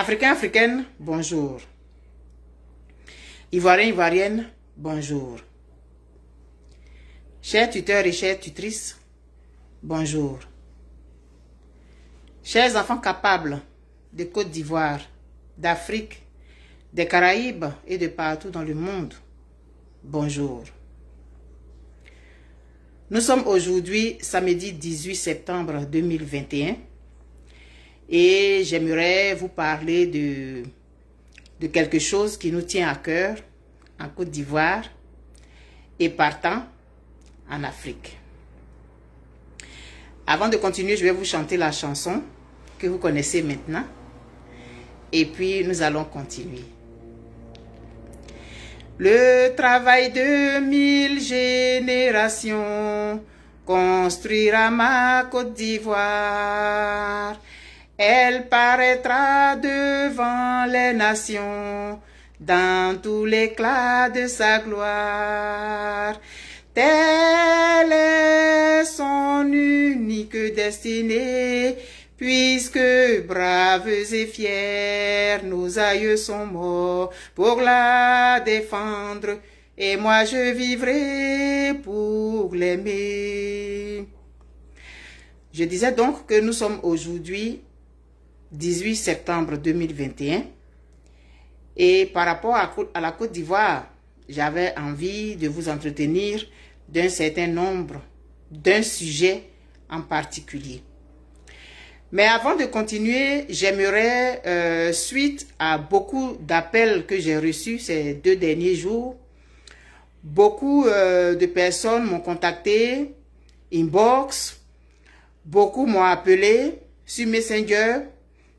Africains, africaines, bonjour. Ivoiriens, ivoiriennes, bonjour. Chers tuteurs et chères tutrices, bonjour. Chers enfants capables de Côte d'Ivoire, d'Afrique, des Caraïbes et de partout dans le monde, bonjour. Nous sommes aujourd'hui samedi 18 septembre 2021 et j'aimerais vous parler de, de quelque chose qui nous tient à cœur en Côte d'Ivoire et partant en Afrique. Avant de continuer, je vais vous chanter la chanson que vous connaissez maintenant. Et puis, nous allons continuer. Le travail de mille générations construira ma Côte d'Ivoire. Elle paraîtra devant les nations, dans tout l'éclat de sa gloire. Telle est son unique destinée, puisque braves et fiers, nos aïeux sont morts pour la défendre, et moi je vivrai pour l'aimer. Je disais donc que nous sommes aujourd'hui 18 septembre 2021. Et par rapport à, la Côte d'Ivoire, j'avais envie de vous entretenir d'un certain nombre, d'un sujet en particulier. Mais avant de continuer, j'aimerais, euh, suite à beaucoup d'appels que j'ai reçus ces deux derniers jours, beaucoup euh, de personnes m'ont contacté, inbox, beaucoup m'ont appelé sur Messenger,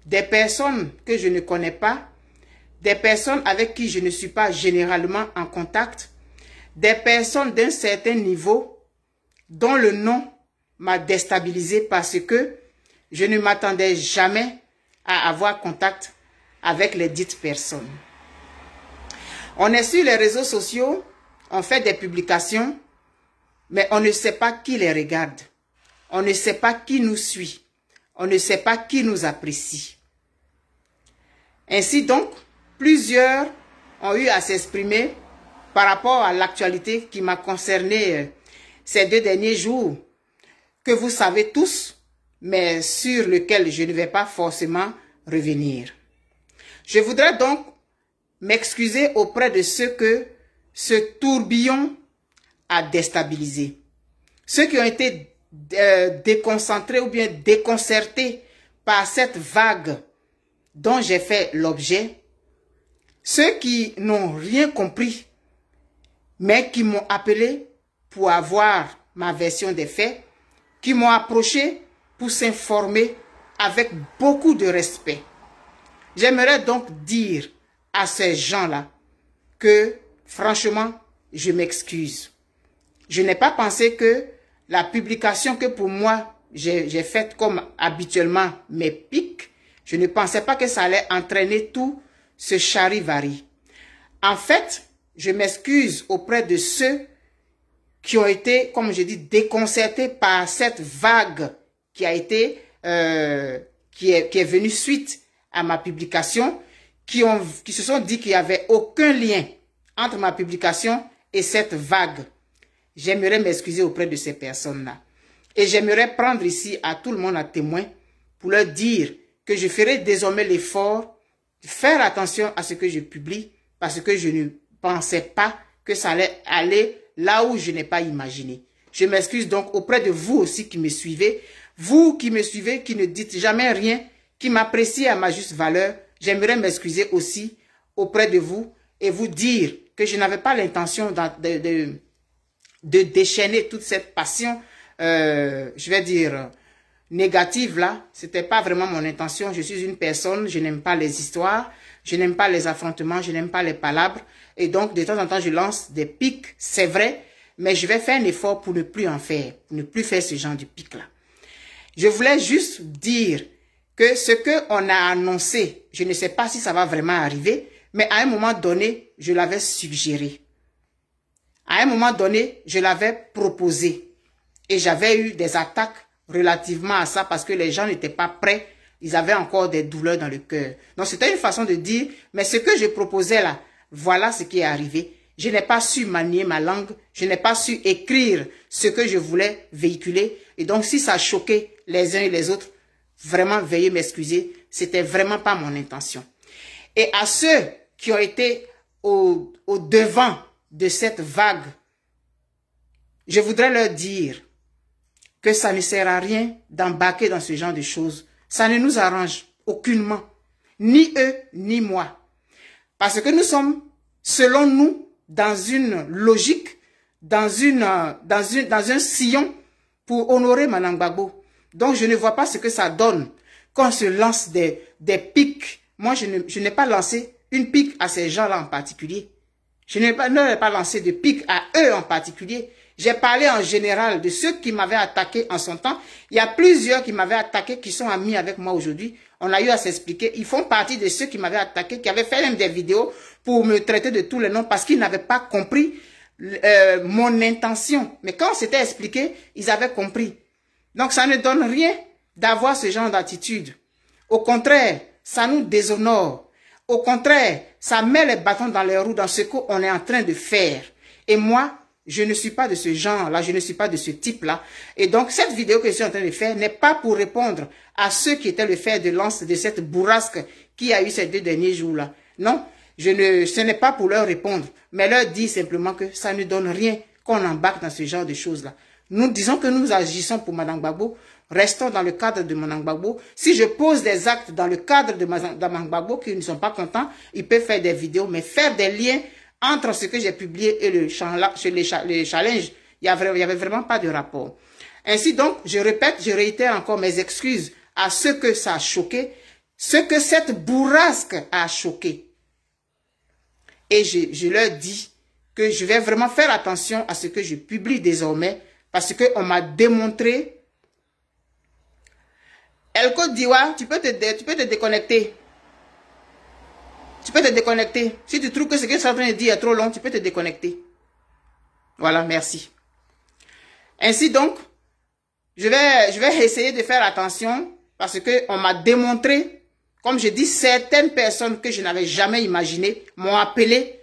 des personnes que je ne connais pas, des personnes avec qui je ne suis pas généralement en contact, des personnes d'un certain niveau dont le nom m'a déstabilisé parce que je ne m'attendais jamais à avoir contact avec les dites personnes. On est sur les réseaux sociaux, on fait des publications, mais on ne sait pas qui les regarde. On ne sait pas qui nous suit. On ne sait pas qui nous apprécie. Ainsi donc, plusieurs ont eu à s'exprimer par rapport à l'actualité qui m'a concerné euh, ces deux derniers jours, que vous savez tous, mais sur lequel je ne vais pas forcément revenir. Je voudrais donc m'excuser auprès de ceux que ce tourbillon a déstabilisé. Ceux qui ont été euh, déconcentré ou bien déconcerté par cette vague dont j'ai fait l'objet, ceux qui n'ont rien compris, mais qui m'ont appelé pour avoir ma version des faits, qui m'ont approché pour s'informer avec beaucoup de respect. J'aimerais donc dire à ces gens-là que, franchement, je m'excuse. Je n'ai pas pensé que la publication que pour moi, j'ai faite comme habituellement mes pics, je ne pensais pas que ça allait entraîner tout ce charivari. En fait, je m'excuse auprès de ceux qui ont été, comme je dis, déconcertés par cette vague qui a été, euh, qui, est, venue suite à ma publication, qui, qui se sont dit qu'il n'y avait aucun lien entre ma publication et cette vague. J'aimerais m'excuser auprès de ces personnes-là. Et j'aimerais prendre ici à tout le monde à témoin pour leur dire que je ferai désormais l'effort de faire attention à ce que je publie parce que je ne pensais pas que ça allait aller là où je n'ai pas imaginé. Je m'excuse donc auprès de vous aussi qui me suivez, vous qui me suivez, qui ne dites jamais rien, qui m'appréciez à ma juste valeur. J'aimerais m'excuser aussi auprès de vous et vous dire que je n'avais pas l'intention de de déchaîner toute cette passion, euh, je vais dire, négative là, c'était pas vraiment mon intention. Je suis une personne, je n'aime pas les histoires, je n'aime pas les affrontements, je n'aime pas les palabres. Et donc, de temps en temps, je lance des pics, c'est vrai, mais je vais faire un effort pour ne plus en faire, ne plus faire ce genre de pic, là. Je voulais juste dire que ce qu'on a annoncé, je ne sais pas si ça va vraiment arriver, mais à un moment donné, je l'avais suggéré. À un moment donné, je l'avais proposé et j'avais eu des attaques relativement à ça parce que les gens n'étaient pas prêts. Ils avaient encore des douleurs dans le cœur. Donc, c'était une façon de dire, mais ce que je proposais là, voilà ce qui est arrivé. Je n'ai pas su manier ma langue. Je n'ai pas su écrire ce que je voulais véhiculer. Et donc, si ça choquait les uns et les autres, vraiment, veuillez m'excuser. C'était vraiment pas mon intention. Et à ceux qui ont été au, au devant de cette vague, je voudrais leur dire que ça ne sert à rien d'embarquer dans ce genre de choses. Ça ne nous arrange aucunement, ni eux, ni moi. Parce que nous sommes, selon nous, dans une logique, dans, dans, un sillon pour honorer Gbagbo Donc je ne vois pas ce que ça donne quand on se lance des, des pics. Moi, je n'ai pas lancé une pique à ces gens-là en particulier. Je n'ai pas, lancé de pique à eux en particulier. J'ai parlé en général de ceux qui m'avaient attaqué en son temps. Il y a plusieurs qui m'avaient attaqué, qui sont amis avec moi aujourd'hui. On a eu à s'expliquer. Ils font partie de ceux qui m'avaient attaqué, qui avaient fait même des vidéos pour me traiter de tous les noms parce qu'ils n'avaient pas compris euh, mon intention. Mais quand c'était expliqué, ils avaient compris. Donc ça ne donne rien d'avoir ce genre d'attitude. Au contraire, ça nous déshonore. Au contraire, ça met les bâtons dans les roues dans ce qu'on est en train de faire. Et moi, je ne suis pas de ce genre-là, je ne suis pas de ce type-là. Et donc, cette vidéo que je suis en train de faire n'est pas pour répondre à ceux qui étaient le fer de lance de cette bourrasque qui a eu ces deux derniers jours-là. Non, je ne, ce n'est pas pour leur répondre, mais leur dire simplement que ça ne donne rien qu'on embarque dans ce genre de choses-là. Nous disons que nous agissons pour Madame Babo. Restons dans le cadre de Manangbagbo. Si je pose des actes dans le cadre de Manangbagbo qui ne sont pas contents, ils peuvent faire des vidéos, mais faire des liens entre ce que j'ai publié et le, challenge, il n'y avait vraiment pas de rapport. Ainsi donc, je répète, je réitère encore mes excuses à ceux que ça a choqué, ceux que cette bourrasque a choqué. Et je, je leur dis que je vais vraiment faire attention à ce que je publie désormais parce qu'on m'a démontré Elko, Diwa, tu peux, te, tu peux te déconnecter. Tu peux te déconnecter. Si tu trouves que ce que ça suis en train de dire est trop long, tu peux te déconnecter. Voilà, merci. Ainsi donc, je vais, je vais essayer de faire attention parce qu'on m'a démontré, comme je dis, certaines personnes que je n'avais jamais imaginées m'ont appelé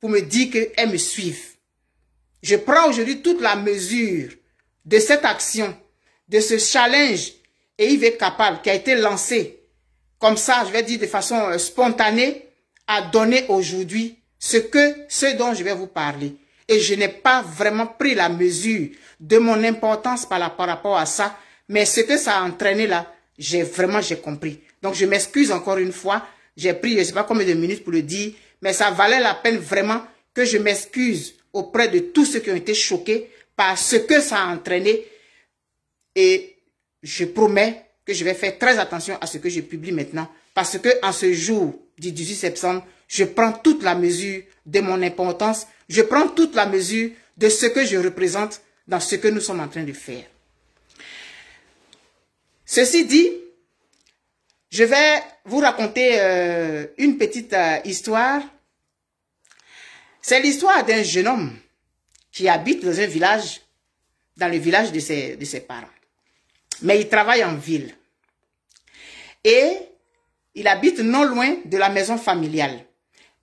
pour me dire qu'elles me suivent. Je prends aujourd'hui toute la mesure de cette action, de ce challenge et Yves capable, qui a été lancé comme ça, je vais dire de façon euh, spontanée, a donné aujourd'hui ce que, ce dont je vais vous parler. Et je n'ai pas vraiment pris la mesure de mon importance par, rapport à ça, mais ce que ça a entraîné là, j'ai vraiment, j'ai compris. Donc je m'excuse encore une fois, j'ai pris je ne sais pas combien de minutes pour le dire, mais ça valait la peine vraiment que je m'excuse auprès de tous ceux qui ont été choqués par ce que ça a entraîné et je promets que je vais faire très attention à ce que je publie maintenant parce que en ce jour du 18 septembre, je prends toute la mesure de mon importance, je prends toute la mesure de ce que je représente dans ce que nous sommes en train de faire. Ceci dit, je vais vous raconter euh, une petite euh, histoire. C'est l'histoire d'un jeune homme qui habite dans un village, dans le village de de ses parents mais il travaille en ville. Et il habite non loin de la maison familiale.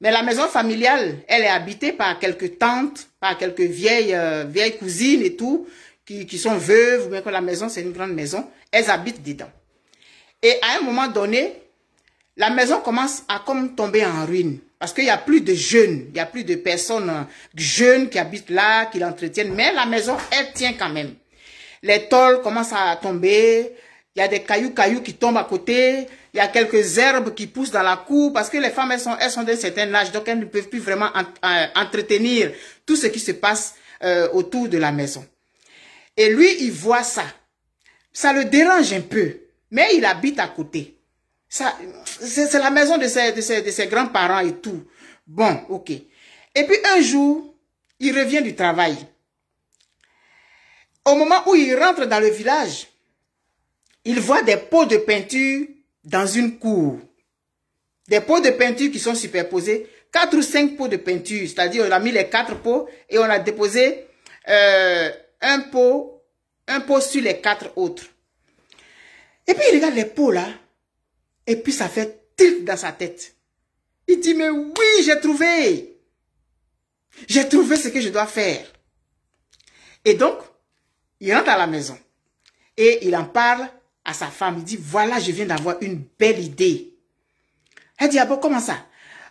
Mais la maison familiale, elle est habitée par quelques tantes, par quelques vieilles, euh, vieilles cousines et tout, qui, sont veuves, mais que la maison, c'est une grande maison. Elles habitent dedans. Et à un moment donné, la maison commence à comme tomber en ruine. Parce qu'il n'y a plus de jeunes, il n'y a plus de personnes euh, jeunes qui habitent là, qui l'entretiennent. Mais la maison, elle tient quand même les tôles commencent à tomber, il y a des cailloux, cailloux qui tombent à côté, il y a quelques herbes qui poussent dans la cour, parce que les femmes, elles sont, elles sont d'un certain âge, donc elles ne peuvent plus vraiment entretenir tout ce qui se passe euh, autour de la maison. Et lui, il voit ça. Ça le dérange un peu, mais il habite à côté. C'est la maison de ses, de ses, de ses grands-parents et tout. Bon, ok. Et puis un jour, il revient du travail. Au moment où il rentre dans le village, il voit des pots de peinture dans une cour. Des pots de peinture qui sont superposés. Quatre ou cinq pots de peinture. C'est-à-dire, on a mis les quatre pots et on a déposé euh, un pot un pot sur les quatre autres. Et puis, il regarde les pots là. Et puis, ça fait tilt dans sa tête. Il dit, mais oui, j'ai trouvé. J'ai trouvé ce que je dois faire. Et donc, il rentre à la maison et il en parle à sa femme. Il dit, voilà, je viens d'avoir une belle idée. Elle dit, ah bon, comment ça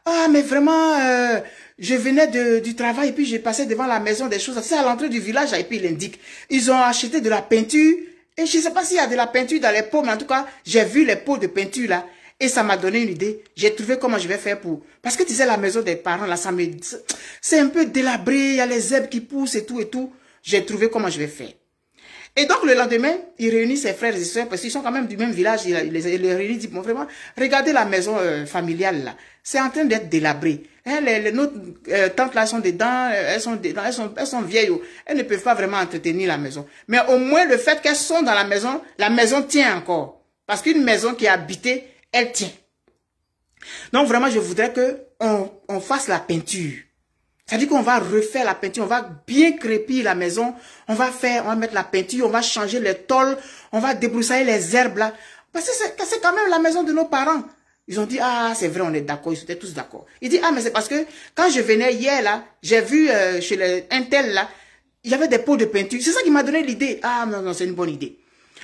Ah, mais vraiment, euh, je venais du travail et puis j'ai passé devant la maison des choses. C'est à l'entrée du village et puis il indique, ils ont acheté de la peinture. Et je ne sais pas s'il y a de la peinture dans les pots, mais en tout cas, j'ai vu les pots de peinture là. Et ça m'a donné une idée. J'ai trouvé comment je vais faire pour... Parce que tu sais, la maison des parents, là, ça me... C'est un peu délabré, il y a les herbes qui poussent et tout et tout. J'ai trouvé comment je vais faire. Et donc, le lendemain, il réunit ses frères et soeurs, parce qu'ils sont quand même du même village, il, les, réunit, il dit, bon, vraiment, regardez la maison euh, familiale, là. C'est en train d'être délabré. Hein, les, nos euh, tantes, là, sont dedans, euh, elles sont dedans, elles sont, elles vieilles, oh. elles ne peuvent pas vraiment entretenir la maison. Mais au moins, le fait qu'elles sont dans la maison, la maison tient encore. Parce qu'une maison qui est habitée, elle tient. Donc, vraiment, je voudrais que on, on fasse la peinture. Ça dit qu'on va refaire la peinture, on va bien crépir la maison, on va faire, on va mettre la peinture, on va changer les tôles, on va débroussailler les herbes là. Parce que c'est quand même la maison de nos parents. Ils ont dit, ah, c'est vrai, on est d'accord, ils étaient tous d'accord. Il dit, ah, mais c'est parce que quand je venais hier là, j'ai vu euh, chez le, là, il y avait des pots de peinture. C'est ça qui m'a donné l'idée. Ah, non, non, c'est une bonne idée.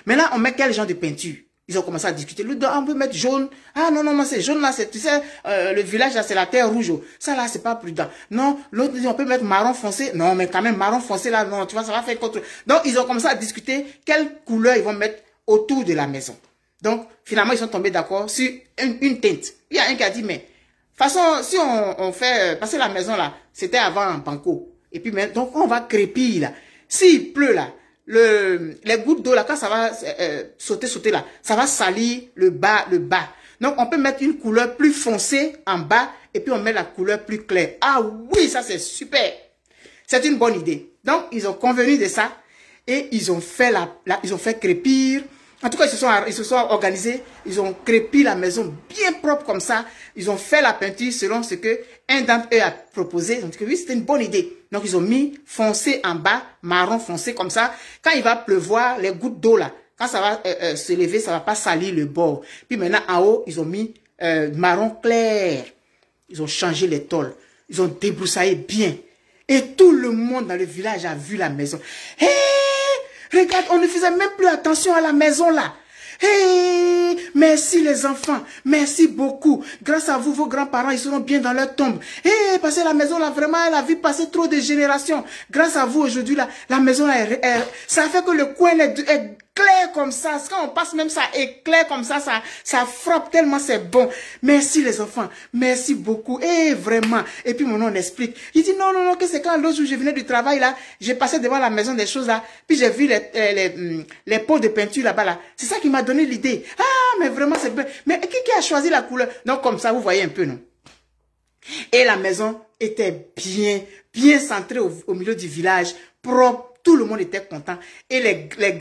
Maintenant, on met quel genre de peinture ils ont commencé à discuter. Le on peut mettre jaune. Ah non, non, non, c'est jaune là, c'est, tu sais, euh, le village là, c'est la terre rouge. Ça là, c'est pas prudent. Non, l'autre dit, on peut mettre marron foncé. Non, mais quand même, marron foncé là, non, tu vois, ça va faire contre. Donc, ils ont commencé à discuter quelle couleur ils vont mettre autour de la maison. Donc, finalement, ils sont tombés d'accord sur une, une, teinte. Il y a un qui a dit, mais, façon, si on, fait, euh, passer la maison là, c'était avant un banco. Et puis, maintenant donc, on va crépiller là. S'il pleut là, les gouttes d'eau là, quand ça va euh, euh, sauter, sauter là, ça va salir le bas, le bas. Donc, on peut mettre une couleur plus foncée en bas et puis on met la couleur plus claire. Ah oui, ça c'est super. C'est une bonne idée. Donc, ils ont convenu de ça et ils ont fait, la, ils ont fait crépir, en tout cas, ils se, sont, organisés, ils ont crépi la maison bien propre comme ça. Ils ont fait la peinture selon ce que un d'entre eux a proposé. Ils ont dit que oui, c'était une bonne idée. Donc, ils ont mis foncé en bas, marron foncé comme ça. Quand il va pleuvoir, les gouttes d'eau là, quand ça va euh, euh, se lever, ça va pas salir le bord. Puis maintenant, en haut, ils ont mis euh, marron clair. Ils ont changé les tôles. Ils ont débroussaillé bien. Et tout le monde dans le village a vu la maison. Hey! Regarde, on ne faisait même plus attention à la maison là. Hey, merci les enfants, merci beaucoup. Grâce à vous, vos grands-parents, ils seront bien dans leur tombe. Hey, parce que la maison là, vraiment, elle a vu passer trop de générations. Grâce à vous aujourd'hui là, la maison là, elle, ça fait que le coin est comme ça. Quand on passe même, ça éclair comme ça, ça, ça frappe tellement c'est bon. Merci les enfants, merci beaucoup. Et eh, vraiment. Et puis mon on explique. Il dit non, non, non, que c'est quand l'autre jour je venais du travail là, j'ai passé devant la maison des choses là, puis j'ai vu les, euh, hum, les, pots de peinture là-bas là. C'est ça qui m'a donné l'idée. Ah, mais vraiment c'est bien. Mais qui, qui a choisi la couleur? Non comme ça, vous voyez un peu, non? Et la maison était bien, bien centrée au milieu du village, propre tout le monde était content. Et les, les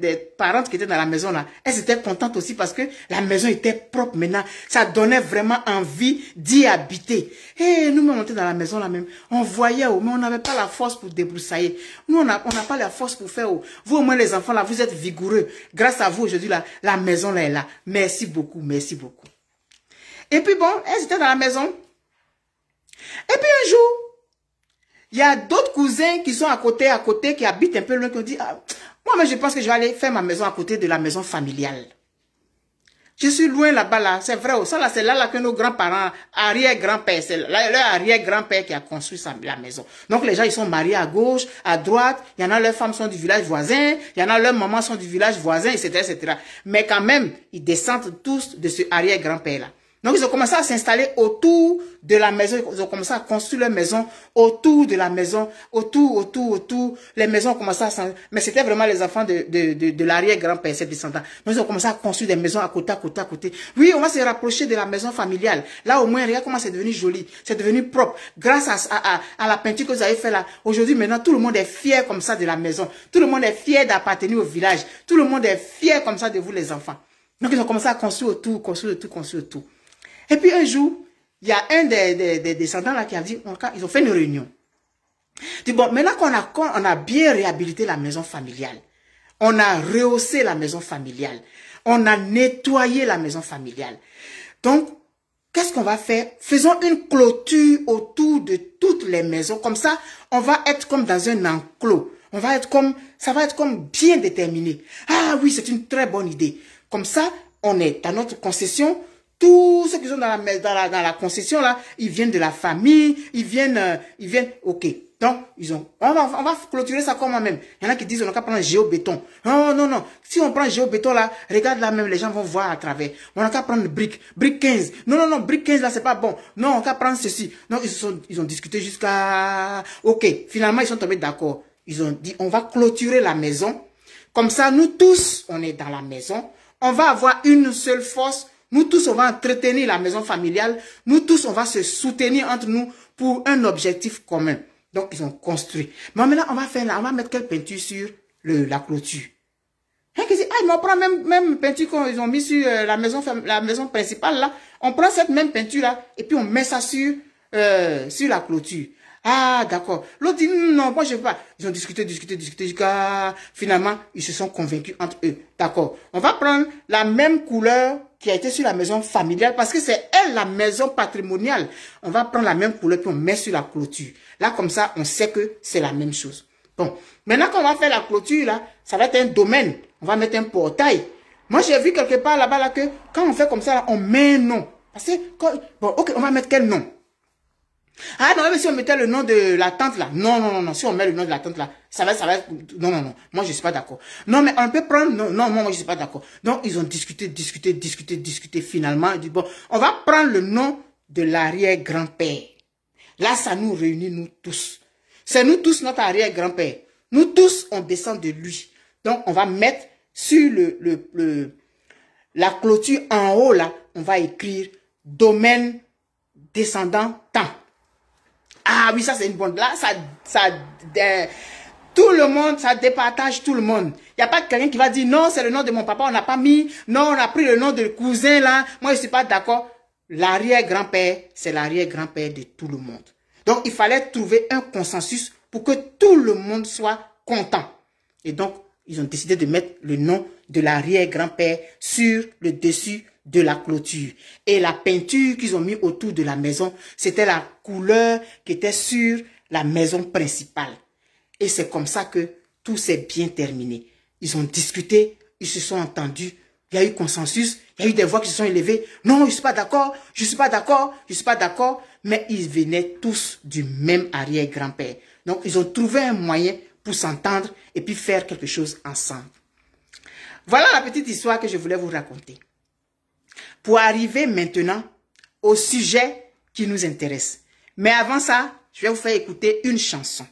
les, parents qui étaient dans la maison, là, elles étaient contentes aussi parce que la maison était propre maintenant. Ça donnait vraiment envie d'y habiter. Et eh, nous, on était dans la maison là même. On voyait, où, oh, mais on n'avait pas la force pour débroussailler. Nous, on n'a on pas la force pour faire. Oh. Vous, au moins, les enfants, là, vous êtes vigoureux. Grâce à vous, aujourd'hui, la maison, là, est là. Merci beaucoup, merci beaucoup. Et puis, bon, elles étaient dans la maison. Et puis, un jour, il y a d'autres cousins qui sont à côté, à côté, qui habitent un peu loin, qui ont dit, ah, moi, mais je pense que je vais aller faire ma maison à côté de la maison familiale. Je suis loin là-bas, là. C'est vrai, oh, ça, là, c'est là, là que nos grands-parents, arrière-grand-père, c'est leur arrière-grand-père qui a construit la maison. Donc, les gens, ils sont mariés à gauche, à droite. Il y en a, leurs femmes sont du village voisin. Il y en a, leurs mamans sont du village voisin, etc., etc. Mais quand même, ils descendent tous de ce arrière-grand-père-là. Donc, ils ont commencé à s'installer autour de la maison. Ils ont commencé à construire leur maison autour de la maison, autour, autour, autour. Les maisons ont commencé à s'installer. Mais c'était vraiment les enfants de, de, de, l'arrière-grand-père, c'est descendant. Donc, ils ont commencé à construire des maisons à côté, à côté, à côté. Oui, on va se rapprocher de la maison familiale. Là, au moins, regarde comment c'est devenu joli. C'est devenu propre. Grâce à, à, à, la peinture que vous avez fait là. Aujourd'hui, maintenant, tout le monde est fier comme ça de la maison. Tout le monde est fier d'appartenir au village. Tout le monde est fier comme ça de vous, les enfants. Donc, ils ont commencé à construire autour, construire autour, construire autour. Et puis un jour, il y a un des, descendants là qui a dit, ils ont fait une réunion. Dit, bon, maintenant qu'on a, bien réhabilité la maison familiale, on a rehaussé la maison familiale, on a nettoyé la maison familiale. Donc, qu'est-ce qu'on va faire Faisons une clôture autour de toutes les maisons. Comme ça, on va être comme dans un enclos. On va être comme, ça va être comme bien déterminé. Ah oui, c'est une très bonne idée. Comme ça, on est dans notre concession, tout ceux qui ont dans la, dans concession, là, ils viennent de la famille, ils viennent, euh, ils viennent, ok. Donc, ils ont, on va, clôturer ça comment même. Il y en a qui disent, on n'a qu'à prendre géo-béton. Non, non, non. Si on prend géo là, regarde là même, les gens vont voir à travers. On n'a qu'à prendre brique. Brique 15. Non, non, non, brique 15 là, c'est pas bon. Non, on n'a qu'à prendre ceci. Non, ils ils ont discuté jusqu'à, ok. Finalement, ils sont tombés d'accord. Ils ont dit, on va clôturer la maison. Comme ça, nous tous, on est dans la maison. On va avoir une seule force nous tous, on va entretenir la maison familiale. Nous tous, on va se soutenir entre nous pour un objectif commun. Donc, ils ont construit. Mais maintenant, on va faire là, on va mettre quelle peinture sur le, la clôture. Hein, ils, disent, ah, mais on prend même, même peinture qu'ils ont mis sur euh, la, maison, la maison principale là. On prend cette même peinture là et puis on met ça sur, euh, sur la clôture. Ah, d'accord. L'autre dit, non, moi, je veux pas. Ils ont discuté, discuté, discuté, jusqu'à... Finalement, ils se sont convaincus entre eux. D'accord. On va prendre la même couleur qui a été sur la maison familiale parce que c'est elle la maison patrimoniale. On va prendre la même couleur puis on met sur la clôture. Là, comme ça, on sait que c'est la même chose. Bon, maintenant qu'on va faire la clôture, là, ça va être un domaine. On va mettre un portail. Moi, j'ai vu quelque part là-bas là, que quand on fait comme ça, là, on met un nom. Parce que, bon, ok, on va mettre quel nom ah non, mais si on mettait le nom de la tante là. Non, non, non, non. Si on met le nom de la tante là, ça va, ça va. Non, non, non. Moi, je suis pas d'accord. Non, mais on peut prendre. Non, non, moi, je suis pas d'accord. Donc, ils ont discuté, discuté, discuté, discuté. Finalement, ils dit, bon, on va prendre le nom de l'arrière-grand-père. Là, ça nous réunit, nous tous. C'est nous tous, notre arrière-grand-père. Nous tous, on descend de lui. Donc, on va mettre sur le, la clôture en haut là, on va écrire domaine descendant temps. Ah oui, ça c'est une bonne blague. Ça, ça, tout le monde, ça départage tout le monde. Il n'y a pas quelqu'un qui va dire non, c'est le nom de mon papa, on n'a pas mis. Non, on a pris le nom de cousin là. Moi, je ne suis pas d'accord. L'arrière-grand-père, c'est l'arrière-grand-père de tout le monde. Donc, il fallait trouver un consensus pour que tout le monde soit content. Et donc, ils ont décidé de mettre le nom de l'arrière-grand-père sur le dessus de la clôture. Et la peinture qu'ils ont mis autour de la maison, c'était la couleur qui était sur la maison principale. Et c'est comme ça que tout s'est bien terminé. Ils ont discuté, ils se sont entendus, il y a eu consensus, il y a eu des voix qui se sont élevées. Non, je suis pas d'accord, je suis pas d'accord, je suis pas d'accord. Mais ils venaient tous du même arrière-grand-père. Donc, ils ont trouvé un moyen pour s'entendre et puis faire quelque chose ensemble. Voilà la petite histoire que je voulais vous raconter pour arriver maintenant au sujet qui nous intéresse. Mais avant ça, je vais vous faire écouter une chanson.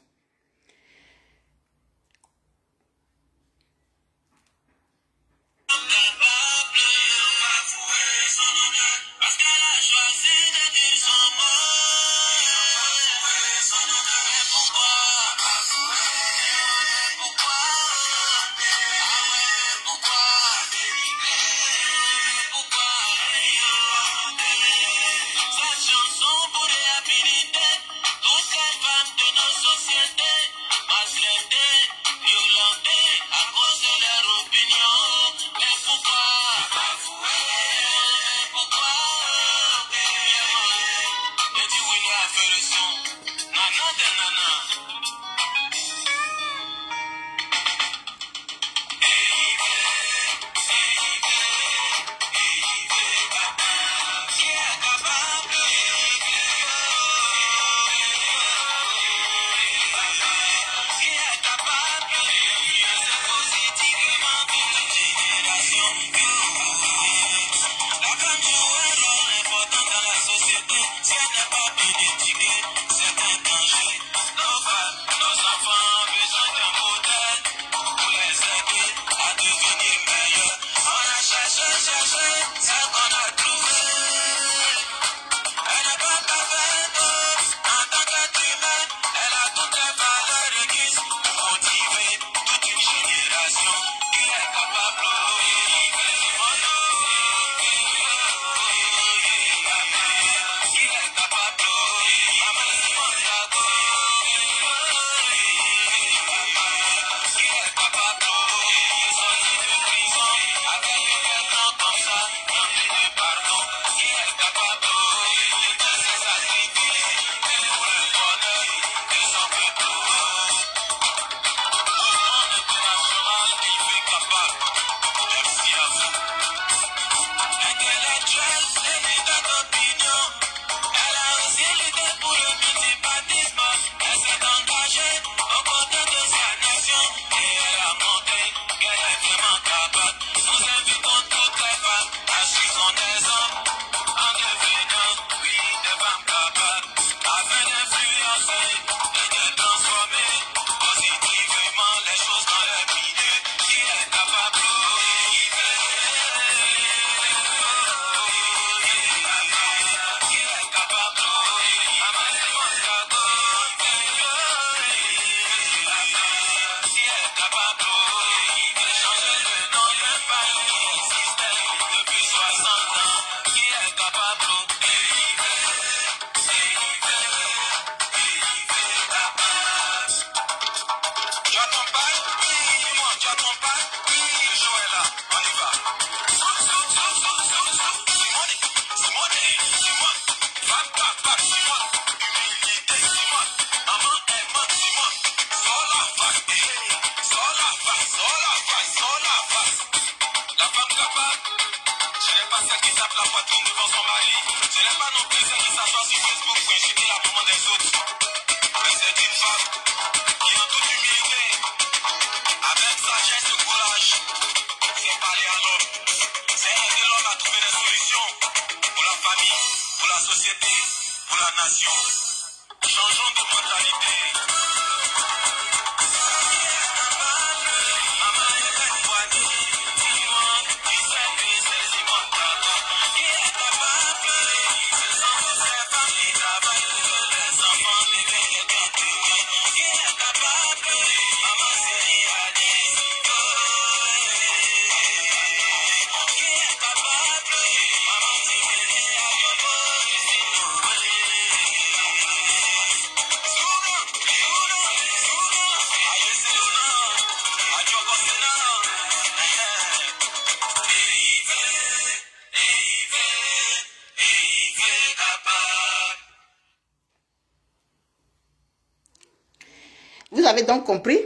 compris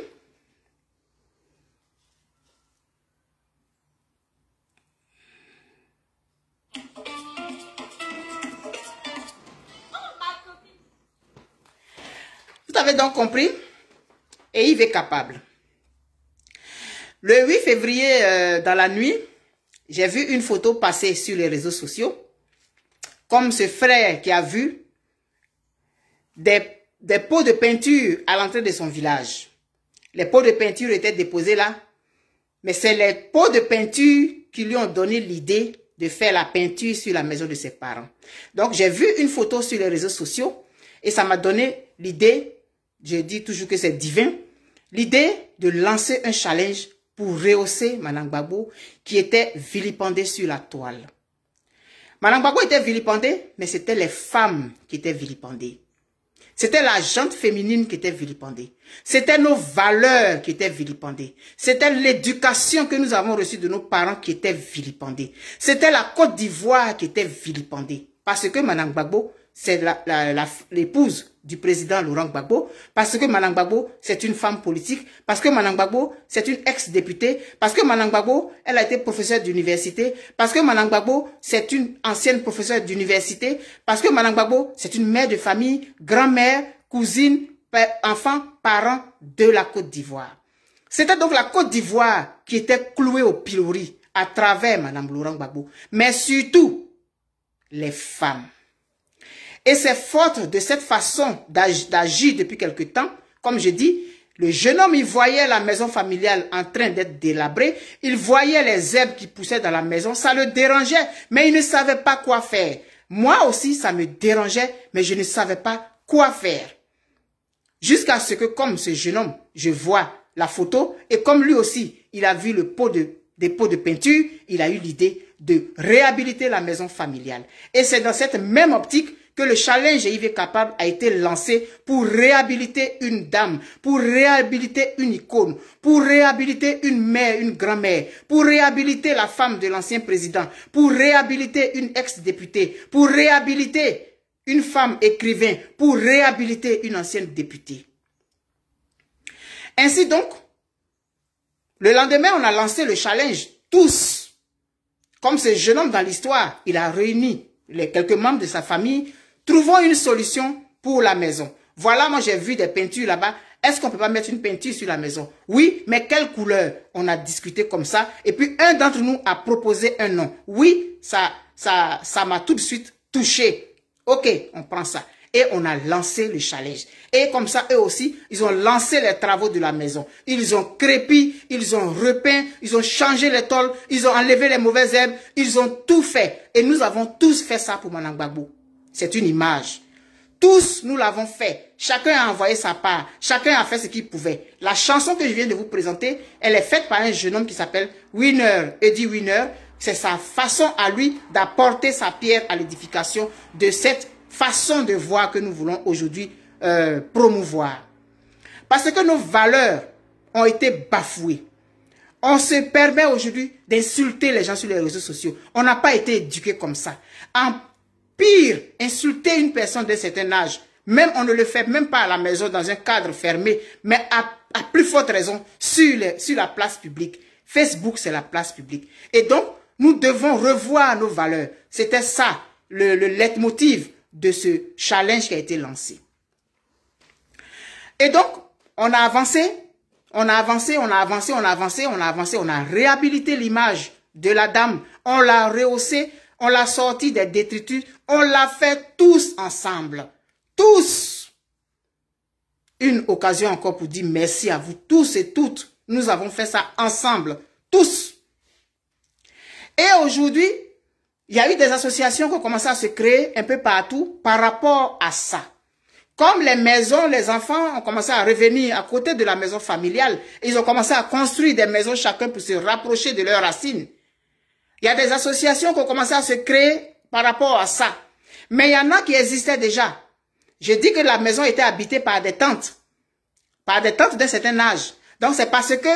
Vous avez donc compris Et il est capable. Le 8 février, euh, dans la nuit, j'ai vu une photo passer sur les réseaux sociaux, comme ce frère qui a vu des des pots de peinture à l'entrée de son village. Les pots de peinture étaient déposés là, mais c'est les pots de peinture qui lui ont donné l'idée de faire la peinture sur la maison de ses parents. Donc j'ai vu une photo sur les réseaux sociaux et ça m'a donné l'idée, je dis toujours que c'est divin, l'idée de lancer un challenge pour rehausser Babou qui était vilipendée sur la toile. Babou était vilipendée, mais c'était les femmes qui étaient vilipendées. C'était la jante féminine qui était vilipendée. C'était nos valeurs qui étaient vilipendées. C'était l'éducation que nous avons reçue de nos parents qui était vilipendée. C'était la Côte d'Ivoire qui était vilipendée. Parce que Madame Gbagbo, c'est l'épouse du président Laurent Gbagbo, parce que Mme Gbagbo, c'est une femme politique, parce que Mme Gbagbo, c'est une ex-députée, parce que Mme Gbagbo, elle a été professeure d'université, parce que Mme Gbagbo, c'est une ancienne professeure d'université, parce que Mme Gbagbo, c'est une mère de famille, grand-mère, cousine, enfant, parent de la Côte d'Ivoire. C'était donc la Côte d'Ivoire qui était clouée au pilori à travers Madame Laurent Gbagbo, mais surtout les femmes. Et c'est faute de cette façon d'agir depuis quelque temps, comme je dis, le jeune homme, il voyait la maison familiale en train d'être délabrée, il voyait les herbes qui poussaient dans la maison, ça le dérangeait, mais il ne savait pas quoi faire. Moi aussi, ça me dérangeait, mais je ne savais pas quoi faire. Jusqu'à ce que, comme ce jeune homme, je vois la photo, et comme lui aussi, il a vu le pot de, des pots de peinture, il a eu l'idée de réhabiliter la maison familiale. Et c'est dans cette même optique que le challenge Yves capable a été lancé pour réhabiliter une dame, pour réhabiliter une icône, pour réhabiliter une mère, une grand-mère, pour réhabiliter la femme de l'ancien président, pour réhabiliter une ex-députée, pour réhabiliter une femme écrivain, pour réhabiliter une ancienne députée. Ainsi donc, le lendemain, on a lancé le challenge, tous. Comme ce jeune homme dans l'histoire, il a réuni les quelques membres de sa famille, Trouvons une solution pour la maison. Voilà, moi j'ai vu des peintures là-bas. Est-ce qu'on peut pas mettre une peinture sur la maison Oui, mais quelle couleur On a discuté comme ça. Et puis un d'entre nous a proposé un nom. Oui, ça ça ça m'a tout de suite touché. Ok, on prend ça. Et on a lancé le challenge. Et comme ça, eux aussi, ils ont lancé les travaux de la maison. Ils ont crépi, ils ont repeint, ils ont changé les tôles, ils ont enlevé les mauvaises herbes, ils ont tout fait. Et nous avons tous fait ça pour Manangbagbo. C'est une image. Tous, nous l'avons fait. Chacun a envoyé sa part. Chacun a fait ce qu'il pouvait. La chanson que je viens de vous présenter, elle est faite par un jeune homme qui s'appelle Winner, Eddie Winner. C'est sa façon à lui d'apporter sa pierre à l'édification de cette façon de voir que nous voulons aujourd'hui euh, promouvoir. Parce que nos valeurs ont été bafouées. On se permet aujourd'hui d'insulter les gens sur les réseaux sociaux. On n'a pas été éduqués comme ça. En Pire, insulter une personne d'un certain âge, même on ne le fait même pas à la maison dans un cadre fermé, mais à, plus forte raison sur, la place publique. Facebook, c'est la place publique. Et donc, nous devons revoir nos valeurs. C'était ça, le, le leitmotiv de ce challenge qui a été lancé. Et donc, on a avancé, on a avancé, on a avancé, on a avancé, on a avancé, on a réhabilité l'image de la dame, on l'a rehaussée, on l'a sorti des détritus, on l'a fait tous ensemble. Tous. Une occasion encore pour dire merci à vous tous et toutes. Nous avons fait ça ensemble. Tous. Et aujourd'hui, il y a eu des associations qui ont commencé à se créer un peu partout par rapport à ça. Comme les maisons, les enfants ont commencé à revenir à côté de la maison familiale. Ils ont commencé à construire des maisons chacun pour se rapprocher de leurs racines. Il y a des associations qui ont commencé à se créer par rapport à ça. Mais il y en a qui existaient déjà. Je dis que la maison était habitée par des tantes. Par des tantes d'un certain âge. Donc c'est parce que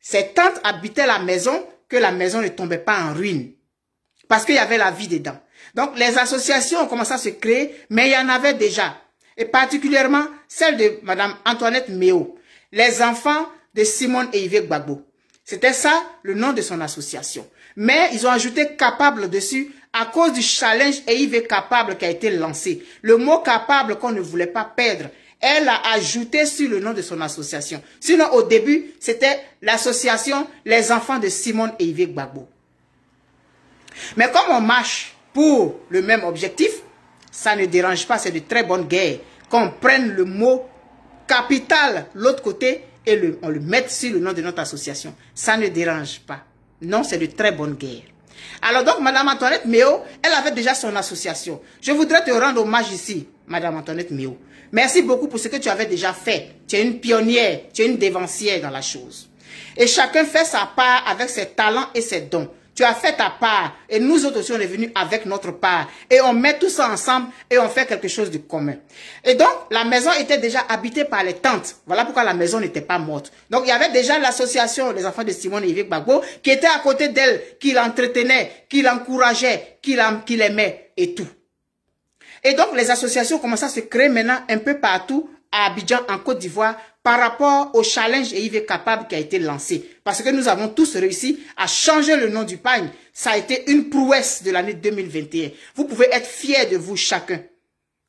ces tantes habitaient la maison que la maison ne tombait pas en ruine. Parce qu'il y avait la vie dedans. Donc les associations ont commencé à se créer, mais il y en avait déjà. Et particulièrement celle de Madame Antoinette Méo. Les enfants de Simone et Yves Gbagbo. C'était ça le nom de son association. Mais ils ont ajouté capable dessus à cause du challenge EIV capable qui a été lancé. Le mot capable qu'on ne voulait pas perdre, elle a ajouté sur le nom de son association. Sinon, au début, c'était l'association Les Enfants de Simone EIV Gbagbo. Mais comme on marche pour le même objectif, ça ne dérange pas, c'est de très bonne guerre. Qu'on prenne le mot capital l'autre côté et on le mette sur le nom de notre association. Ça ne dérange pas. Non, c'est de très bonne guerre. Alors donc, Madame Antoinette Méo, elle avait déjà son association. Je voudrais te rendre hommage ici, Madame Antoinette Méo. Merci beaucoup pour ce que tu avais déjà fait. Tu es une pionnière, tu es une dévancière dans la chose. Et chacun fait sa part avec ses talents et ses dons. Tu as fait ta part. Et nous autres aussi, on est venus avec notre part. Et on met tout ça ensemble et on fait quelque chose de commun. Et donc, la maison était déjà habitée par les tantes. Voilà pourquoi la maison n'était pas morte. Donc, il y avait déjà l'association des enfants de Simone et Yves Bagbo qui était à côté d'elle, qui l'entretenait, qui l'encourageait, qui l'aimait et tout. Et donc, les associations commençaient à se créer maintenant un peu partout à Abidjan, en Côte d'Ivoire, par rapport au challenge EIV capable qui a été lancé. Parce que nous avons tous réussi à changer le nom du pagne. Ça a été une prouesse de l'année 2021. Vous pouvez être fiers de vous chacun.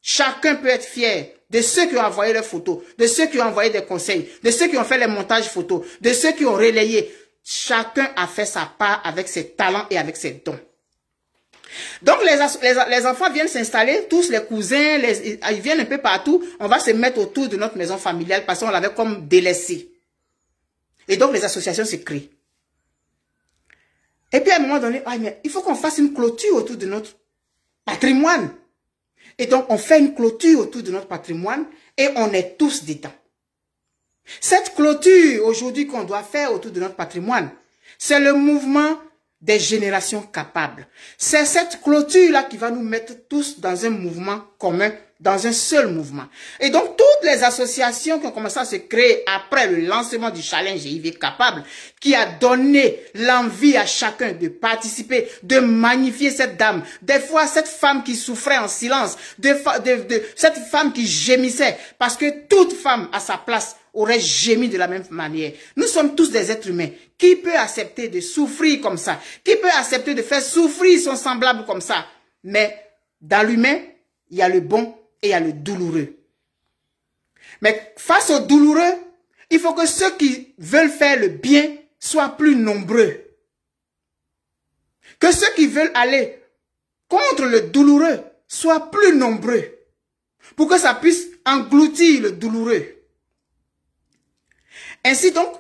Chacun peut être fier de ceux qui ont envoyé leurs photos, de ceux qui ont envoyé des conseils, de ceux qui ont fait les montages photos, de ceux qui ont relayé. Chacun a fait sa part avec ses talents et avec ses dons. Donc, les, enfants viennent s'installer, tous les cousins, ils viennent un peu partout. On va se mettre autour de notre maison familiale parce qu'on l'avait comme délaissée. Et donc, les associations se créent. Et puis, à un moment donné, ah, il faut qu'on fasse une clôture autour de notre patrimoine. Et donc, on fait une clôture autour de notre patrimoine et on est tous d'État. Cette clôture aujourd'hui qu'on doit faire autour de notre patrimoine, c'est le mouvement des générations capables. C'est cette clôture-là qui va nous mettre tous dans un mouvement commun, dans un seul mouvement. Et donc, toutes les associations qui ont commencé à se créer après le lancement du challenge IV Capable, qui a donné l'envie à chacun de participer, de magnifier cette dame, des fois cette femme qui souffrait en silence, de, de, cette femme qui gémissait, parce que toute femme a sa place aurait gémi de la même manière. Nous sommes tous des êtres humains. Qui peut accepter de souffrir comme ça Qui peut accepter de faire souffrir son semblable comme ça Mais dans l'humain, il y a le bon et il y a le douloureux. Mais face au douloureux, il faut que ceux qui veulent faire le bien soient plus nombreux. Que ceux qui veulent aller contre le douloureux soient plus nombreux. Pour que ça puisse engloutir le douloureux. Ainsi donc,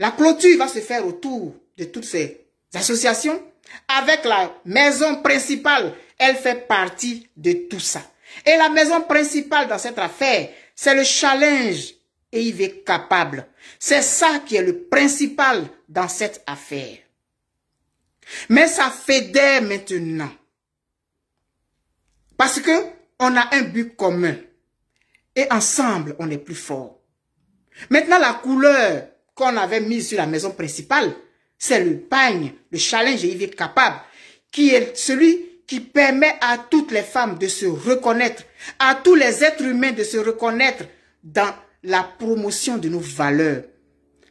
la clôture va se faire autour de toutes ces associations avec la maison principale. Elle fait partie de tout ça. Et la maison principale dans cette affaire, c'est le challenge et il est capable. C'est ça qui est le principal dans cette affaire. Mais ça fédère maintenant. Parce que on a un but commun. Et ensemble, on est plus fort. Maintenant, la couleur qu'on avait mise sur la maison principale, c'est le bagne, le challenge et capable, qui est celui qui permet à toutes les femmes de se reconnaître, à tous les êtres humains de se reconnaître dans la promotion de nos valeurs.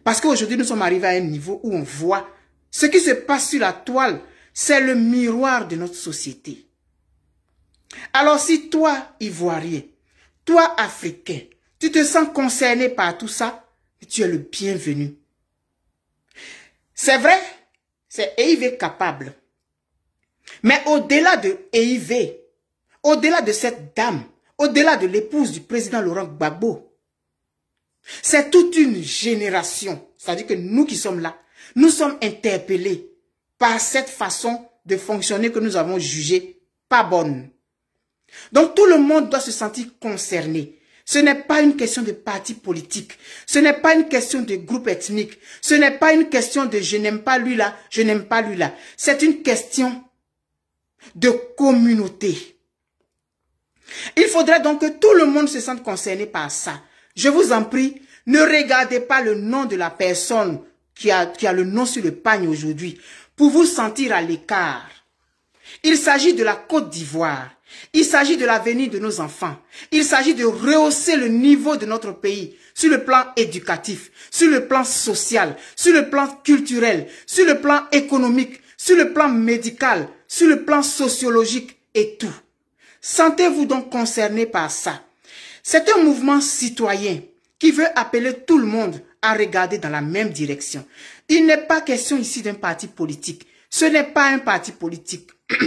Parce qu'aujourd'hui, nous sommes arrivés à un niveau où on voit ce qui se passe sur la toile, c'est le miroir de notre société. Alors si toi, Ivoirien, toi, Africain, tu te sens concerné par tout ça, tu es le bienvenu. C'est vrai, c'est EIV capable. Mais au-delà de EIV, au-delà de cette dame, au-delà de l'épouse du président Laurent Gbagbo, c'est toute une génération. C'est-à-dire que nous qui sommes là, nous sommes interpellés par cette façon de fonctionner que nous avons jugée pas bonne. Donc tout le monde doit se sentir concerné. Ce n'est pas une question de parti politique. Ce n'est pas une question de groupe ethnique. Ce n'est pas une question de je n'aime pas lui là, je n'aime pas lui là. C'est une question de communauté. Il faudrait donc que tout le monde se sente concerné par ça. Je vous en prie, ne regardez pas le nom de la personne qui a, qui a le nom sur le pagne aujourd'hui pour vous sentir à l'écart. Il s'agit de la Côte d'Ivoire. Il s'agit de l'avenir de nos enfants. Il s'agit de rehausser le niveau de notre pays sur le plan éducatif, sur le plan social, sur le plan culturel, sur le plan économique, sur le plan médical, sur le plan sociologique et tout. Sentez-vous donc concerné par ça. C'est un mouvement citoyen qui veut appeler tout le monde à regarder dans la même direction. Il n'est pas question ici d'un parti politique. Ce n'est pas un parti politique.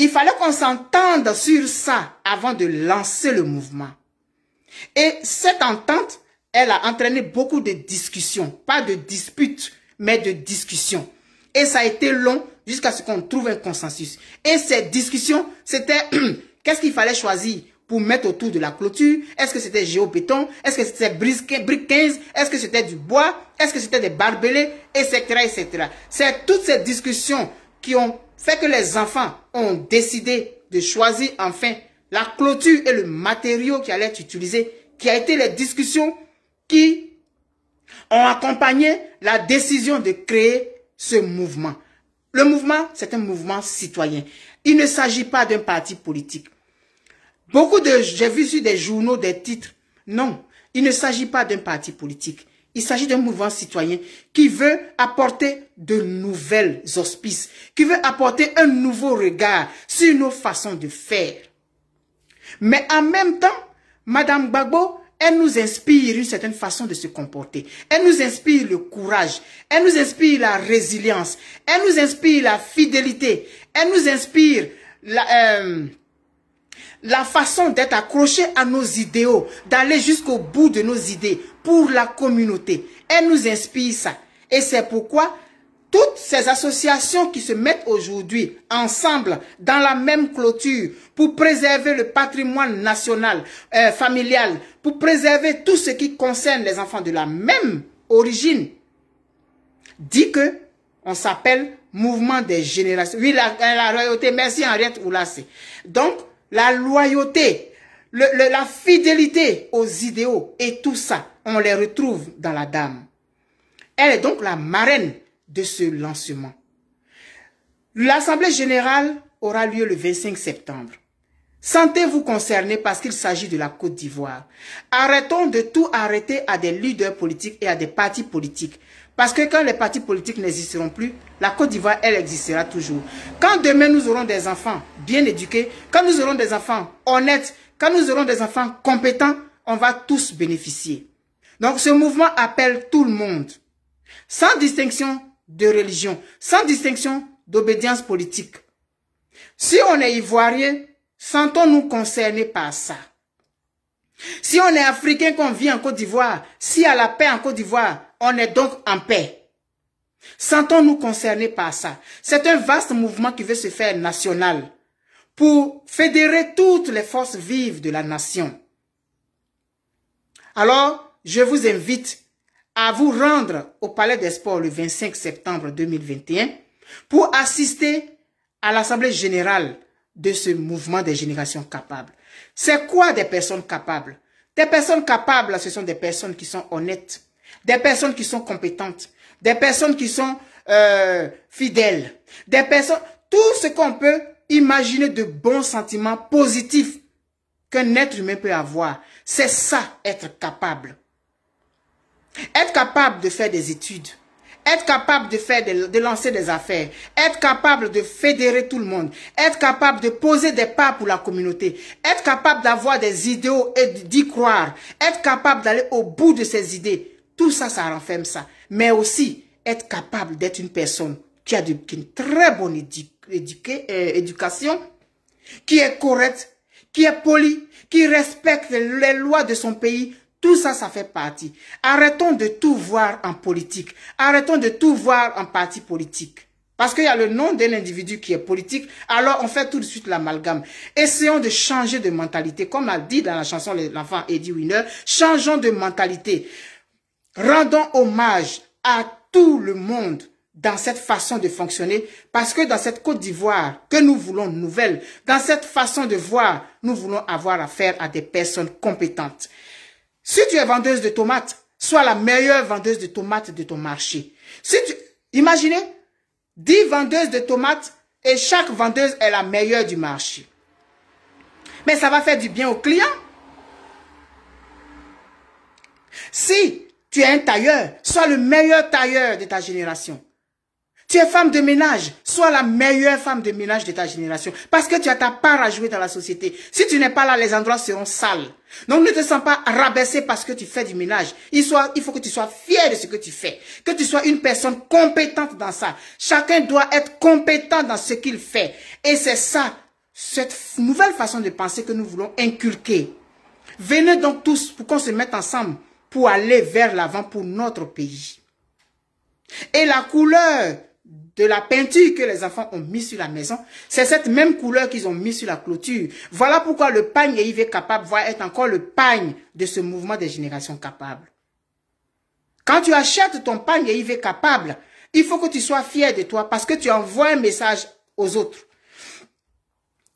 Il fallait qu'on s'entende sur ça avant de lancer le mouvement. Et cette entente, elle a entraîné beaucoup de discussions. Pas de disputes, mais de discussions. Et ça a été long jusqu'à ce qu'on trouve un consensus. Et ces discussions, c'était qu'est-ce qu'il fallait choisir pour mettre autour de la clôture Est-ce que c'était géopéton, Est-ce que c'était brique 15 Est-ce que c'était du bois Est-ce que c'était des barbelés Etc. etc. C'est toutes ces discussions qui ont fait que les enfants ont décidé de choisir enfin la clôture et le matériau qui allait être utilisé, qui a été les discussions qui ont accompagné la décision de créer ce mouvement. Le mouvement, c'est un mouvement citoyen. Il ne s'agit pas d'un parti politique. Beaucoup de, j'ai vu sur des journaux des titres. Non, il ne s'agit pas d'un parti politique. Il s'agit d'un mouvement citoyen qui veut apporter de nouvelles auspices, qui veut apporter un nouveau regard sur nos façons de faire. Mais en même temps, Madame Gbagbo, elle nous inspire une certaine façon de se comporter. Elle nous inspire le courage. Elle nous inspire la résilience. Elle nous inspire la fidélité. Elle nous inspire la... Euh, la façon d'être accroché à nos idéaux, d'aller jusqu'au bout de nos idées pour la communauté. Elle nous inspire ça. Et c'est pourquoi toutes ces associations qui se mettent aujourd'hui ensemble dans la même clôture pour préserver le patrimoine national, euh, familial, pour préserver tout ce qui concerne les enfants de la même origine, dit que on s'appelle mouvement des générations. Oui, la, la royauté, merci Henriette Oulassé. Donc, la loyauté, la fidélité aux idéaux et tout ça, on les retrouve dans la dame. Elle est donc la marraine de ce lancement. L'Assemblée générale aura lieu le 25 septembre. Sentez-vous concerné parce qu'il s'agit de la Côte d'Ivoire. Arrêtons de tout arrêter à des leaders politiques et à des partis politiques. Parce que quand les partis politiques n'existeront plus, la Côte d'Ivoire, elle existera toujours. Quand demain, nous aurons des enfants bien éduqués, quand nous aurons des enfants honnêtes, quand nous aurons des enfants compétents, on va tous bénéficier. Donc ce mouvement appelle tout le monde, sans distinction de religion, sans distinction d'obédience politique. Si on est ivoirien, sentons-nous concernés par ça. Si on est africain, qu'on vit en Côte d'Ivoire, si y a la paix en Côte d'Ivoire, on est donc en paix. Sentons-nous concernés par ça. C'est un vaste mouvement qui veut se faire national pour fédérer toutes les forces vives de la nation. Alors, je vous invite à vous rendre au Palais des Sports le 25 septembre 2021 pour assister à l'Assemblée générale de ce mouvement des générations capables. C'est quoi des personnes capables Des personnes capables, ce sont des personnes qui sont honnêtes, des personnes qui sont compétentes, des personnes qui sont euh, fidèles, des personnes... Tout ce qu'on peut imaginer de bons sentiments positifs qu'un être humain peut avoir, c'est ça, être capable. Être capable de faire des études, être capable de faire, de, lancer des affaires, être capable de fédérer tout le monde, être capable de poser des pas pour la communauté, être capable d'avoir des idéaux et d'y croire, être capable d'aller au bout de ses idées. Tout ça, ça renferme ça. Mais aussi, être capable d'être une personne qui a, une très bonne euh, éducation, qui est correcte, qui est polie, qui respecte les lois de son pays, tout ça, ça fait partie. Arrêtons de tout voir en politique. Arrêtons de tout voir en parti politique. Parce qu'il y a le nom d'un individu qui est politique, alors on fait tout de suite l'amalgame. Essayons de changer de mentalité. Comme a dit dans la chanson l'enfant Eddie Winner, changeons de mentalité. Rendons hommage à tout le monde dans cette façon de fonctionner, parce que dans cette Côte d'Ivoire que nous voulons nouvelle, dans cette façon de voir, nous voulons avoir affaire à des personnes compétentes. Si tu es vendeuse de tomates, sois la meilleure vendeuse de tomates de ton marché. Si tu, imaginez, 10 vendeuses de tomates et chaque vendeuse est la meilleure du marché. Mais ça va faire du bien au client. Si tu es un tailleur, sois le meilleur tailleur de ta génération. Tu es femme de ménage. Sois la meilleure femme de ménage de ta génération. Parce que tu as ta part à jouer dans la société. Si tu n'es pas là, les endroits seront sales. Donc ne te sens pas rabaissé parce que tu fais du ménage. Il, il faut que tu sois fier de ce que tu fais. Que tu sois une personne compétente dans ça. Chacun doit être compétent dans ce qu'il fait. Et c'est ça, cette nouvelle façon de penser que nous voulons inculquer. Venez donc tous pour qu'on se mette ensemble pour aller vers l'avant pour notre pays. Et la couleur de la peinture que les enfants ont mis sur la maison, c'est cette même couleur qu'ils ont mis sur la clôture. Voilà pourquoi le pagne et capable va être encore le pagne de ce mouvement des générations capables. Quand tu achètes ton pagne et capable, il faut que tu sois fier de toi parce que tu envoies un message aux autres.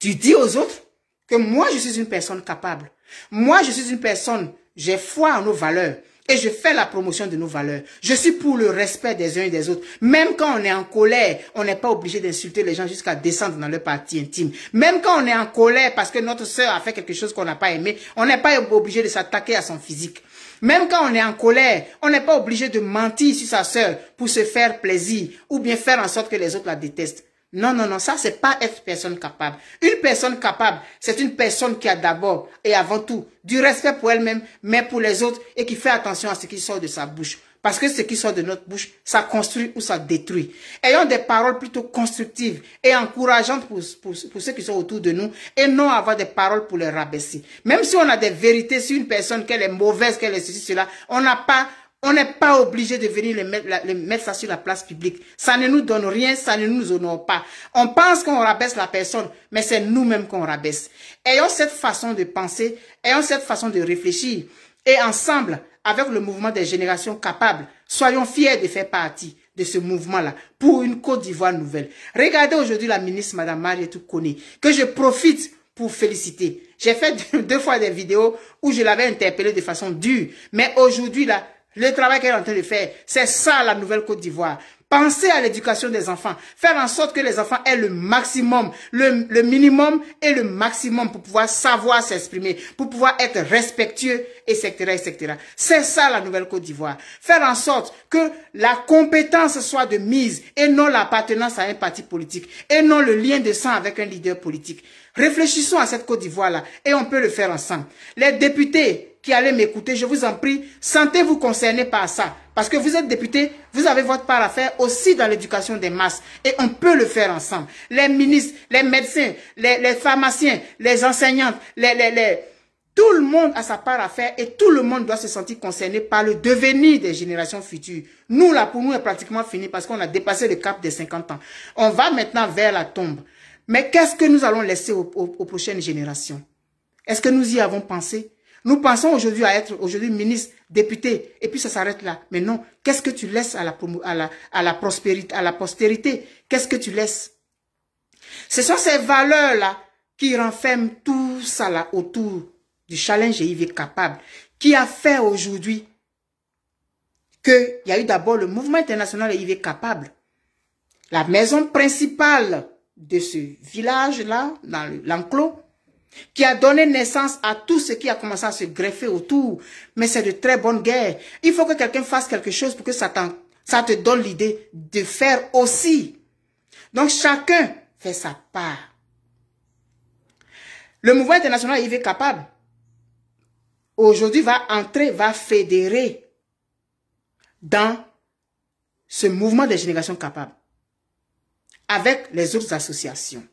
Tu dis aux autres que moi, je suis une personne capable. Moi, je suis une personne, j'ai foi en nos valeurs. Et je fais la promotion de nos valeurs. Je suis pour le respect des uns et des autres. Même quand on est en colère, on n'est pas obligé d'insulter les gens jusqu'à descendre dans leur partie intime. Même quand on est en colère parce que notre sœur a fait quelque chose qu'on n'a pas aimé, on n'est pas obligé de s'attaquer à son physique. Même quand on est en colère, on n'est pas obligé de mentir sur sa sœur pour se faire plaisir ou bien faire en sorte que les autres la détestent. Non, non, non, ça, c'est pas être personne capable. Une personne capable, c'est une personne qui a d'abord et avant tout du respect pour elle-même, mais pour les autres, et qui fait attention à ce qui sort de sa bouche. Parce que ce qui sort de notre bouche, ça construit ou ça détruit. Ayons des paroles plutôt constructives et encourageantes pour, pour, ceux qui sont autour de nous et non avoir des paroles pour les rabaisser. Même si on a des vérités sur une personne, qu'elle est mauvaise, qu'elle est ceci, cela, on n'a pas on n'est pas obligé de venir mettre, ça sur la place publique. Ça ne nous donne rien, ça ne nous honore pas. On pense qu'on rabaisse la personne, mais c'est nous-mêmes qu'on rabaisse. Ayons cette façon de penser, ayons cette façon de réfléchir. Et ensemble, avec le mouvement des générations capables, soyons fiers de faire partie de ce mouvement-là pour une Côte d'Ivoire nouvelle. Regardez aujourd'hui la ministre, Madame Marie Kone, que je profite pour féliciter. J'ai fait deux fois des vidéos où je l'avais interpellée de façon dure. Mais aujourd'hui, là, le travail qu'elle est en train de faire, c'est ça la nouvelle Côte d'Ivoire. Penser à l'éducation des enfants. Faire en sorte que les enfants aient le maximum, le, minimum et le maximum pour pouvoir savoir s'exprimer, pour pouvoir être respectueux, etc., etc. C'est ça la nouvelle Côte d'Ivoire. Faire en sorte que la compétence soit de mise et non l'appartenance à un parti politique et non le lien de sang avec un leader politique. Réfléchissons à cette Côte d'Ivoire-là et on peut le faire ensemble. Les députés, qui allez m'écouter, je vous en prie, sentez-vous concerné par ça. Parce que vous êtes député, vous avez votre part à faire aussi dans l'éducation des masses. Et on peut le faire ensemble. Les ministres, les médecins, les, pharmaciens, les enseignantes, les, les, les, tout le monde a sa part à faire et tout le monde doit se sentir concerné par le devenir des générations futures. Nous, là, pour nous, est pratiquement fini parce qu'on a dépassé le cap des 50 ans. On va maintenant vers la tombe. Mais qu'est-ce que nous allons laisser aux prochaines générations Est-ce que nous y avons pensé nous pensons aujourd'hui à être aujourd'hui ministre, député, et puis ça s'arrête là. Mais non, qu'est-ce que tu laisses à la, à la, prospérité, à la postérité Qu'est-ce que tu laisses Ce sont ces valeurs-là qui renferment tout ça autour du challenge est capable, qui a fait aujourd'hui qu'il y a eu d'abord le mouvement international et est capable, la maison principale de ce village-là, dans l'enclos, qui a donné naissance à tout ce qui a commencé à se greffer autour. Mais c'est de très bonnes guerres. Il faut que quelqu'un fasse quelque chose pour que ça, te donne l'idée de faire aussi. Donc chacun fait sa part. Le mouvement international il capable. Aujourd'hui va entrer, va fédérer dans ce mouvement des générations capables avec les autres associations.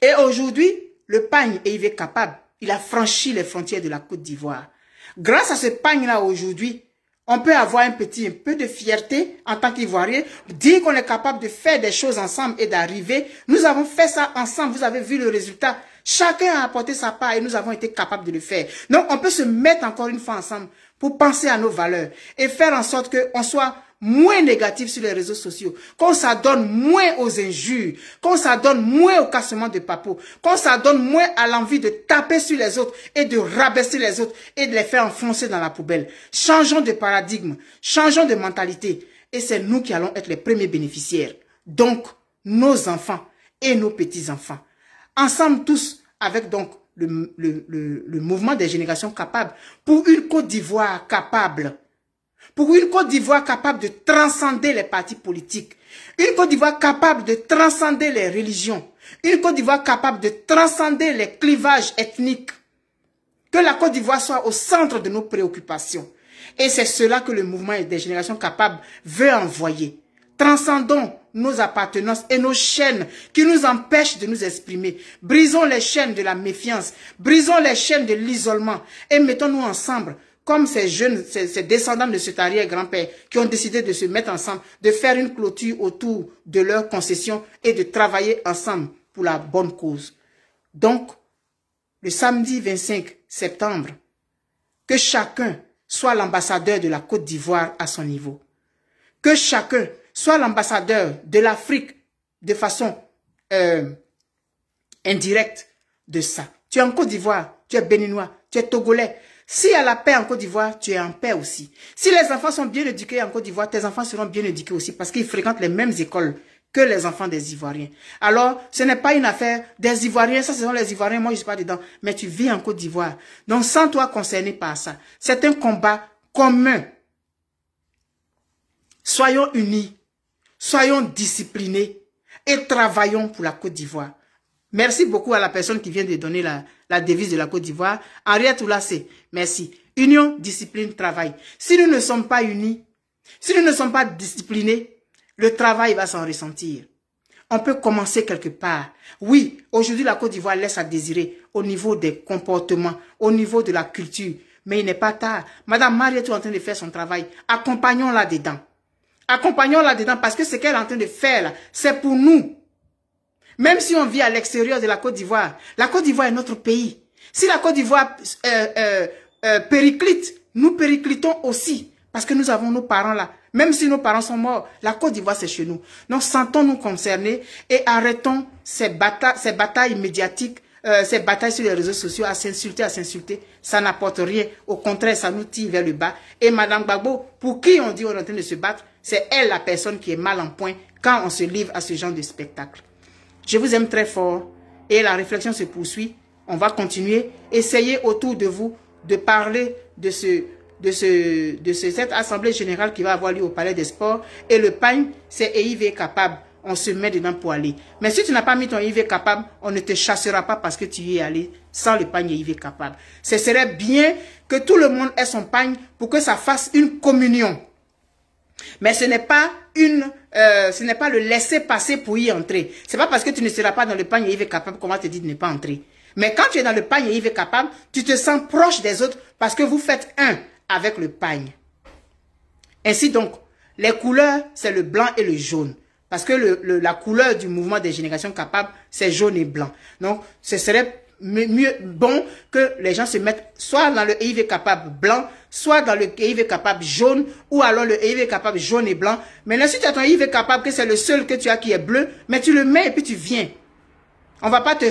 Et aujourd'hui, le pagne est il est capable. Il a franchi les frontières de la Côte d'Ivoire. Grâce à ce pagne-là aujourd'hui, on peut avoir un petit un peu de fierté en tant qu'Ivoirien, dire qu'on est capable de faire des choses ensemble et d'arriver. Nous avons fait ça ensemble, vous avez vu le résultat. Chacun a apporté sa part et nous avons été capables de le faire. Donc on peut se mettre encore une fois ensemble pour penser à nos valeurs et faire en sorte qu'on soit moins négatif sur les réseaux sociaux, qu'on s'adonne moins aux injures, qu'on s'adonne moins au cassement de papeau, qu'on s'adonne moins à l'envie de taper sur les autres et de rabaisser les autres et de les faire enfoncer dans la poubelle. Changeons de paradigme, changeons de mentalité et c'est nous qui allons être les premiers bénéficiaires. Donc, nos enfants et nos petits-enfants. Ensemble tous, avec donc le, le, le mouvement des générations capables, pour une Côte d'Ivoire capable, pour une Côte d'Ivoire capable de transcender les partis politiques, une Côte d'Ivoire capable de transcender les religions, une Côte d'Ivoire capable de transcender les clivages ethniques, que la Côte d'Ivoire soit au centre de nos préoccupations. Et c'est cela que le mouvement des générations capables veut envoyer. Transcendons nos appartenances et nos chaînes qui nous empêchent de nous exprimer. Brisons les chaînes de la méfiance, brisons les chaînes de l'isolement et mettons-nous ensemble comme ces jeunes, ces, descendants de cet arrière-grand-père qui ont décidé de se mettre ensemble, de faire une clôture autour de leur concession et de travailler ensemble pour la bonne cause. Donc, le samedi 25 septembre, que chacun soit l'ambassadeur de la Côte d'Ivoire à son niveau. Que chacun soit l'ambassadeur de l'Afrique de façon euh, indirecte de ça. Tu es en Côte d'Ivoire, tu es béninois, tu es togolais, si a la paix en Côte d'Ivoire, tu es en paix aussi. Si les enfants sont bien éduqués en Côte d'Ivoire, tes enfants seront bien éduqués aussi parce qu'ils fréquentent les mêmes écoles que les enfants des Ivoiriens. Alors, ce n'est pas une affaire des Ivoiriens, ça ce sont les Ivoiriens, moi je suis pas dedans, mais tu vis en Côte d'Ivoire. Donc, sans toi concerné par ça, c'est un combat commun. Soyons unis, soyons disciplinés et travaillons pour la Côte d'Ivoire. Merci beaucoup à la personne qui vient de donner la, la devise de la Côte d'Ivoire. Henriette Oulassé, merci. Union, discipline, travail. Si nous ne sommes pas unis, si nous ne sommes pas disciplinés, le travail va s'en ressentir. On peut commencer quelque part. Oui, aujourd'hui, la Côte d'Ivoire laisse à désirer au niveau des comportements, au niveau de la culture. Mais il n'est pas tard. Madame Marie est en train de faire son travail. Accompagnons-la dedans. Accompagnons-la dedans parce que ce qu'elle est en train de faire, c'est pour nous. Même si on vit à l'extérieur de la Côte d'Ivoire, la Côte d'Ivoire est notre pays. Si la Côte d'Ivoire euh, euh, euh, périclite, nous périclitons aussi. Parce que nous avons nos parents là. Même si nos parents sont morts, la Côte d'Ivoire, c'est chez nous. Nous sentons-nous concernés et arrêtons ces batailles, ces batailles médiatiques, ces batailles sur les réseaux sociaux à s'insulter, à s'insulter. Ça n'apporte rien. Au contraire, ça nous tire vers le bas. Et Madame Gbagbo, pour qui on dit on est en train de se battre, c'est elle la personne qui est mal en point quand on se livre à ce genre de spectacle. Je vous aime très fort et la réflexion se poursuit. On va continuer. Essayez autour de vous de parler de, ce, de, ce, de cette assemblée générale qui va avoir lieu au Palais des Sports. Et le pagne, c'est EIV capable. On se met dedans pour aller. Mais si tu n'as pas mis ton EIV capable, on ne te chassera pas parce que tu y es allé sans le pagne EIV capable. Ce serait bien que tout le monde ait son pagne pour que ça fasse une communion. Mais ce n'est pas une euh, ce n'est pas le laisser passer pour y entrer. C'est pas parce que tu ne seras pas dans le panier est capable comment va te de ne pas entrer. Mais quand tu es dans le panier est capable, tu te sens proche des autres parce que vous faites un avec le pagne. Ainsi donc, les couleurs, c'est le blanc et le jaune. Parce que la couleur du mouvement des générations capables, c'est jaune et blanc. Donc, ce serait mieux bon que les gens se mettent soit dans le EIV capable blanc, soit dans le EIV capable jaune, ou alors le EIV capable jaune et blanc. mais si tu as ton EIV capable, que c'est le seul que tu as qui est bleu, mais tu le mets et puis tu viens. On va pas te,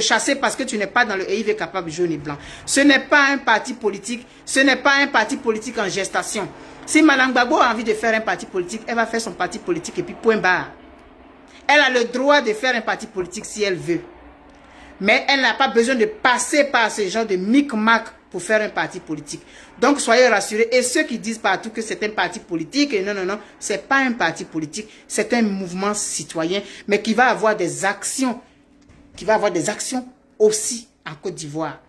chasser parce que tu n'es pas dans le EIV capable jaune et blanc. Ce n'est pas un parti politique, ce n'est pas un parti politique en gestation. Si Madame Gbagbo a envie de faire un parti politique, elle va faire son parti politique et puis point barre. Elle a le droit de faire un parti politique si elle veut. Mais elle n'a pas besoin de passer par ces gens de micmac pour faire un parti politique. Donc, soyez rassurés. Et ceux qui disent partout que c'est un parti politique, non, non, non, non, c'est pas un parti politique, c'est un mouvement citoyen, mais qui va avoir des actions, qui va avoir des actions aussi en Côte d'Ivoire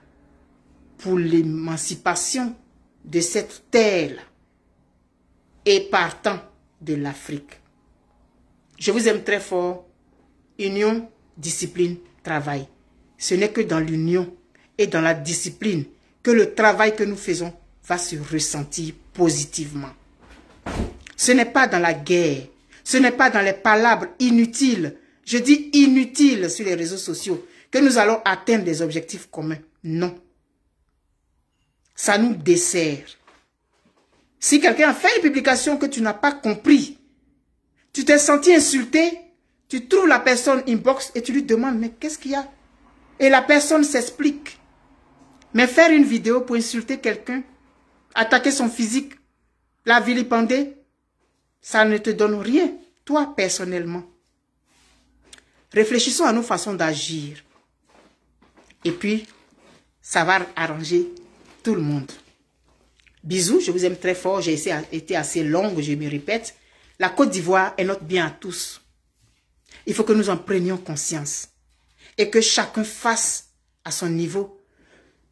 pour l'émancipation de cette terre et partant de l'Afrique. Je vous aime très fort. Union, discipline, travail. Ce n'est que dans l'union et dans la discipline que le travail que nous faisons va se ressentir positivement. Ce n'est pas dans la guerre, ce n'est pas dans les palabres inutiles, je dis inutiles sur les réseaux sociaux, que nous allons atteindre des objectifs communs. Non. Ça nous dessert. Si quelqu'un fait une publication que tu n'as pas compris, tu t'es senti insulté, tu trouves la personne inbox et tu lui demandes, mais qu'est-ce qu'il y a et la personne s'explique. Mais faire une vidéo pour insulter quelqu'un, attaquer son physique, la vilipender, ça ne te donne rien, toi personnellement. Réfléchissons à nos façons d'agir. Et puis, ça va arranger tout le monde. Bisous, je vous aime très fort, j'ai été assez longue, je me répète. La Côte d'Ivoire est notre bien à tous. Il faut que nous en prenions conscience et que chacun fasse à son niveau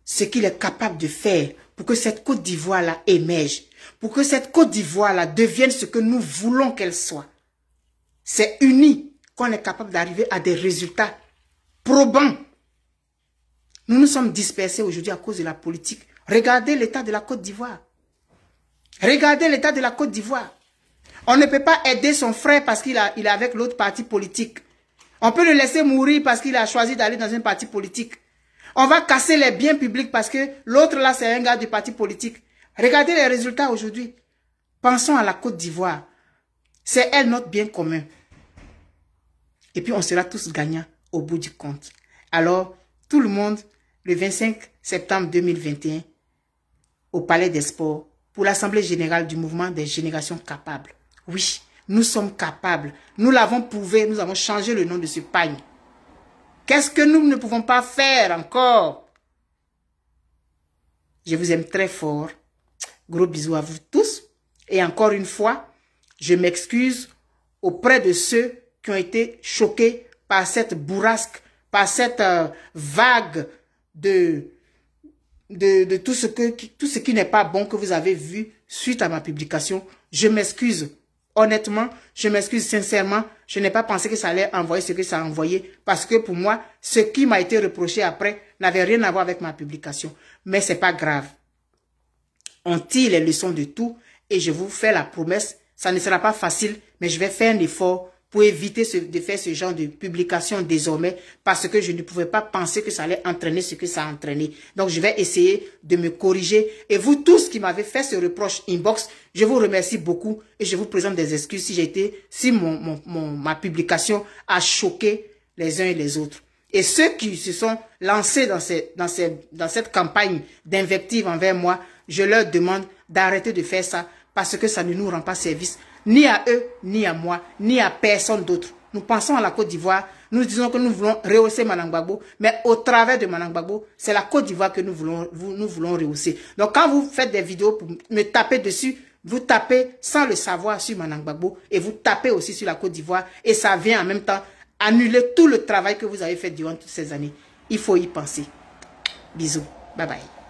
ce qu'il est capable de faire pour que cette Côte d'Ivoire-là émerge, pour que cette Côte d'Ivoire-là devienne ce que nous voulons qu'elle soit. C'est uni qu'on est capable d'arriver à des résultats probants. Nous nous sommes dispersés aujourd'hui à cause de la politique. Regardez l'état de la Côte d'Ivoire. Regardez l'état de la Côte d'Ivoire. On ne peut pas aider son frère parce qu'il est avec l'autre parti politique. On peut le laisser mourir parce qu'il a choisi d'aller dans un parti politique. On va casser les biens publics parce que l'autre là, c'est un gars du parti politique. Regardez les résultats aujourd'hui. Pensons à la Côte d'Ivoire. C'est elle notre bien commun. Et puis on sera tous gagnants au bout du compte. Alors, tout le monde, le 25 septembre 2021, au Palais des Sports, pour l'Assemblée Générale du Mouvement des Générations Capables. Oui, nous sommes capables. Nous l'avons prouvé, nous avons changé le nom de ce pagne. Qu'est-ce que nous ne pouvons pas faire encore Je vous aime très fort. Gros bisous à vous tous. Et encore une fois, je m'excuse auprès de ceux qui ont été choqués par cette bourrasque, par cette euh, vague de, de, de tout ce, que, tout ce qui n'est pas bon que vous avez vu suite à ma publication. Je m'excuse Honnêtement, je m'excuse sincèrement, je n'ai pas pensé que ça allait envoyer ce que ça a envoyé parce que pour moi, ce qui m'a été reproché après n'avait rien à voir avec ma publication. Mais ce n'est pas grave. On tire les leçons de tout et je vous fais la promesse, ça ne sera pas facile, mais je vais faire un effort pour éviter de faire ce genre de publication désormais parce que je ne pouvais pas penser que ça allait entraîner ce que ça a entraîné. Donc, je vais essayer de me corriger. Et vous tous qui m'avez fait ce reproche inbox, je vous remercie beaucoup et je vous présente des excuses si j'ai été, si mon, ma publication a choqué les uns et les autres. Et ceux qui se sont lancés dans, dans cette campagne d'invective envers moi, je leur demande d'arrêter de faire ça parce que ça ne nous rend pas service ni à eux, ni à moi, ni à personne d'autre. Nous pensons à la Côte d'Ivoire, nous disons que nous voulons rehausser Manangbagbo, mais au travers de Manangbagbo, c'est la Côte d'Ivoire que nous voulons, nous voulons rehausser. Donc quand vous faites des vidéos pour me taper dessus, vous tapez sans le savoir sur Manangbagbo et vous tapez aussi sur la Côte d'Ivoire et ça vient en même temps annuler tout le travail que vous avez fait durant toutes ces années. Il faut y penser. Bisous. Bye bye.